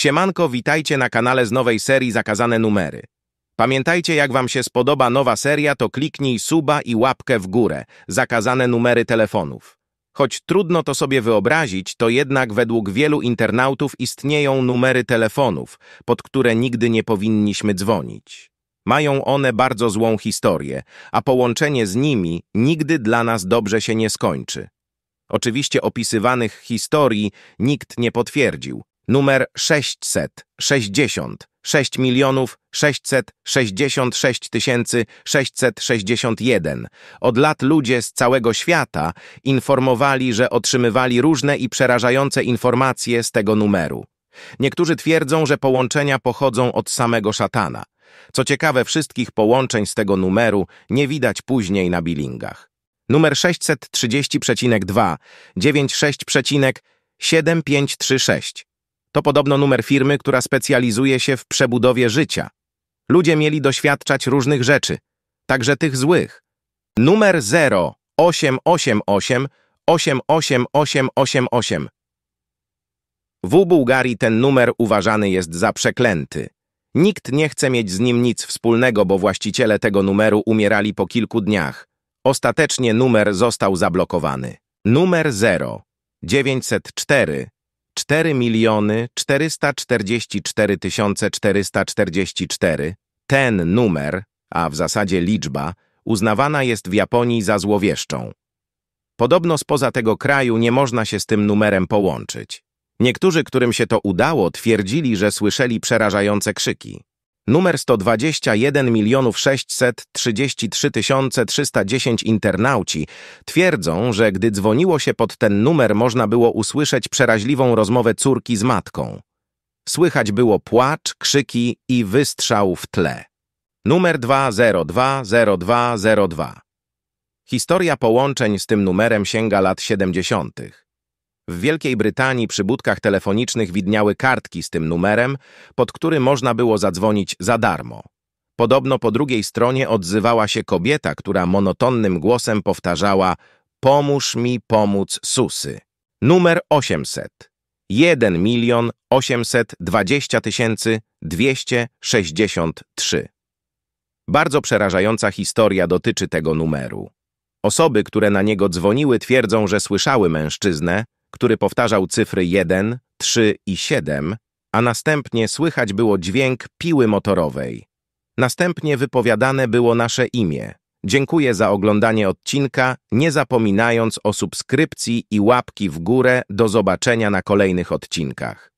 Siemanko, witajcie na kanale z nowej serii Zakazane Numery. Pamiętajcie, jak Wam się spodoba nowa seria, to kliknij suba i łapkę w górę, zakazane numery telefonów. Choć trudno to sobie wyobrazić, to jednak według wielu internautów istnieją numery telefonów, pod które nigdy nie powinniśmy dzwonić. Mają one bardzo złą historię, a połączenie z nimi nigdy dla nas dobrze się nie skończy. Oczywiście opisywanych historii nikt nie potwierdził numer 660 6 milionów 666 tysięcy 661. Od lat ludzie z całego świata informowali, że otrzymywali różne i przerażające informacje z tego numeru. Niektórzy twierdzą, że połączenia pochodzą od samego szatana. Co ciekawe, wszystkich połączeń z tego numeru nie widać później na billingach. Numer 630,2 96,7536 to podobno numer firmy, która specjalizuje się w przebudowie życia. Ludzie mieli doświadczać różnych rzeczy, także tych złych. Numer 0888 88888. W Bułgarii ten numer uważany jest za przeklęty. Nikt nie chce mieć z nim nic wspólnego, bo właściciele tego numeru umierali po kilku dniach. Ostatecznie numer został zablokowany. Numer 0 904 4 miliony 444 444. Ten numer, a w zasadzie liczba, uznawana jest w Japonii za złowieszczą. Podobno spoza tego kraju nie można się z tym numerem połączyć. Niektórzy, którym się to udało, twierdzili, że słyszeli przerażające krzyki. Numer 121 milionów 633 310 internauci twierdzą, że gdy dzwoniło się pod ten numer można było usłyszeć przeraźliwą rozmowę córki z matką. Słychać było płacz, krzyki i wystrzał w tle. Numer 2020202. Historia połączeń z tym numerem sięga lat 70. W Wielkiej Brytanii przy budkach telefonicznych widniały kartki z tym numerem, pod który można było zadzwonić za darmo. Podobno po drugiej stronie odzywała się kobieta, która monotonnym głosem powtarzała Pomóż mi pomóc susy. Numer 800. 1 milion 820 tysięcy 263. Bardzo przerażająca historia dotyczy tego numeru. Osoby, które na niego dzwoniły, twierdzą, że słyszały mężczyznę, który powtarzał cyfry 1, 3 i 7, a następnie słychać było dźwięk piły motorowej. Następnie wypowiadane było nasze imię. Dziękuję za oglądanie odcinka, nie zapominając o subskrypcji i łapki w górę. Do zobaczenia na kolejnych odcinkach.